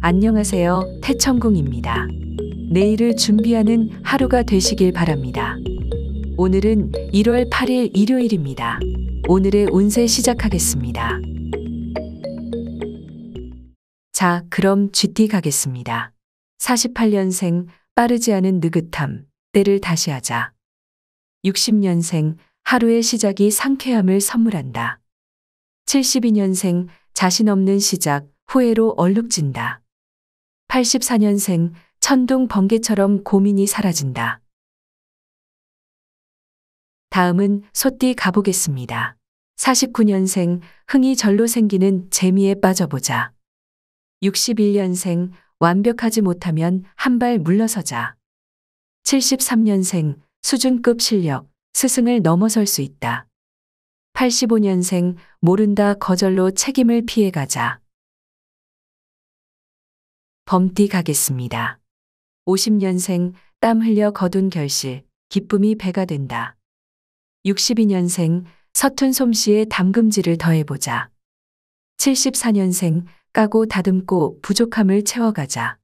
안녕하세요. 태천궁입니다. 내일을 준비하는 하루가 되시길 바랍니다. 오늘은 1월 8일 일요일입니다. 오늘의 운세 시작하겠습니다. 자, 그럼 GT 가겠습니다. 48년생 빠르지 않은 느긋함, 때를 다시 하자. 60년생 하루의 시작이 상쾌함을 선물한다. 72년생 자신 없는 시작, 후회로 얼룩진다. 84년생 천둥 번개처럼 고민이 사라진다. 다음은 소띠 가보겠습니다. 49년생 흥이 절로 생기는 재미에 빠져보자. 61년생 완벽하지 못하면 한 발 물러서자. 73년생 수준급 실력, 스승을 넘어설 수 있다. 85년생 모른다 거절로 책임을 피해가자. 범띠가겠습니다. 50년생 땀 흘려 거둔 결실, 기쁨이 배가 된다. 62년생 서툰 솜씨에 담금질을 더해보자. 74년생 까고 다듬고 부족함을 채워가자.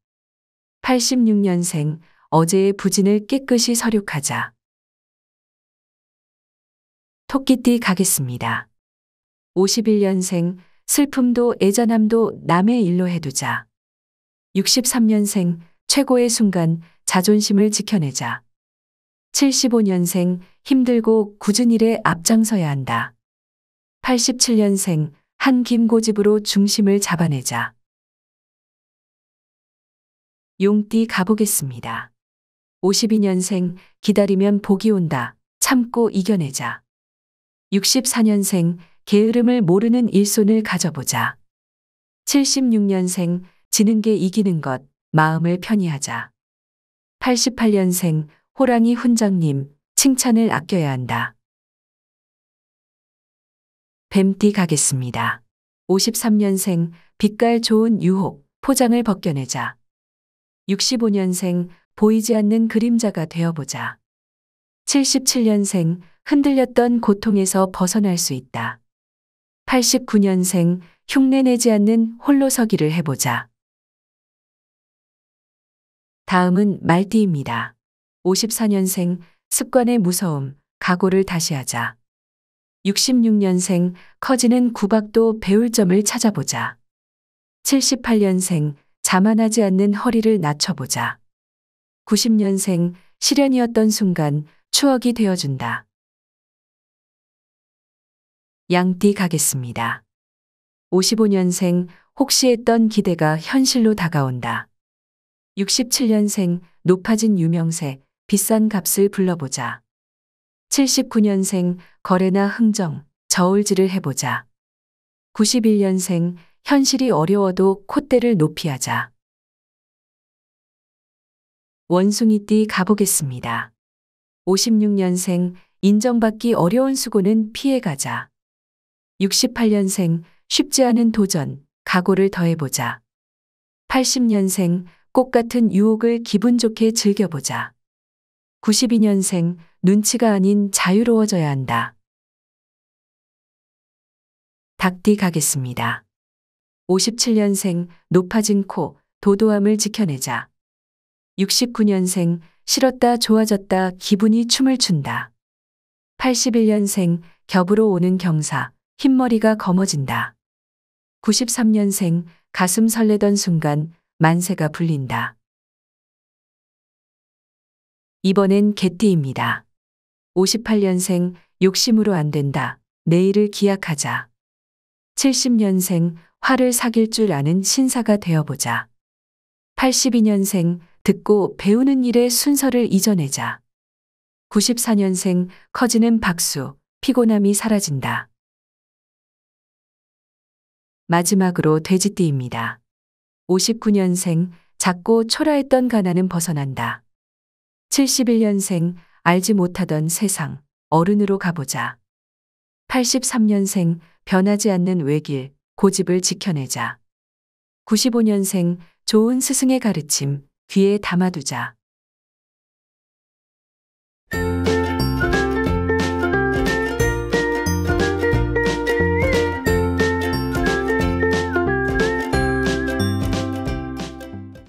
86년생 어제의 부진을 깨끗이 서륙하자. 토끼띠 가겠습니다. 51년생 슬픔도 애잔함도 남의 일로 해두자. 63년생 최고의 순간 자존심을 지켜내자. 75년생 힘들고 굳은 일에 앞장서야 한다. 87년생 한 김고집으로 중심을 잡아내자. 용띠 가보겠습니다. 52년생 기다리면 복이 온다. 참고 이겨내자. 64년생 게으름을 모르는 일손을 가져보자. 76년생 지는 게 이기는 것, 마음을 편히 하자. 88년생 호랑이 훈장님, 칭찬을 아껴야 한다. 뱀띠 가겠습니다. 53년생 빛깔 좋은 유혹, 포장을 벗겨내자. 65년생 보이지 않는 그림자가 되어보자. 77년생 흔들렸던 고통에서 벗어날 수 있다. 89년생 흉내내지 않는 홀로 서기를 해보자. 다음은 말띠입니다. 54년생 습관의 무서움, 각오를 다시 하자. 66년생 커지는 구박도 배울 점을 찾아보자. 78년생 자만하지 않는 허리를 낮춰보자. 90년생 실련이었던 순간 추억이 되어준다. 양띠 가겠습니다. 55년생 혹시 했던 기대가 현실로 다가온다. 67년생 높아진 유명세 비싼 값을 불러보자. 79년생 거래나 흥정 저울질을 해보자. 91년생 현실이 어려워도 콧대를 높이 하자. 원숭이띠 가보겠습니다. 56년생 인정받기 어려운 수고는 피해가자. 68년생 쉽지 않은 도전, 각오를 더해보자. 80년생 꽃 같은 유혹을 기분 좋게 즐겨보자. 92년생 눈치가 아닌 자유로워져야 한다. 닭띠 가겠습니다. 57년생 높아진 코 도도함을 지켜내자. 69년생 싫었다 좋아졌다 기분이 춤을 춘다. 81년생 겹으로 오는 경사 흰머리가 검어진다. 93년생 가슴 설레던 순간 만세가 불린다. 이번엔 개띠입니다. 58년생 욕심으로 안 된다. 내일을 기약하자. 70년생 화를 사귈 줄 아는 신사가 되어보자. 82년생 듣고 배우는 일의 순서를 잊어내자. 94년생 커지는 박수, 피곤함이 사라진다. 마지막으로 돼지띠입니다. 59년생 작고 초라했던 가난은 벗어난다. 71년생 알지 못하던 세상 어른으로 가보자. 83년생 변하지 않는 외길 고집을 지켜내자. 95년생 좋은 스승의 가르침 귀에 담아두자.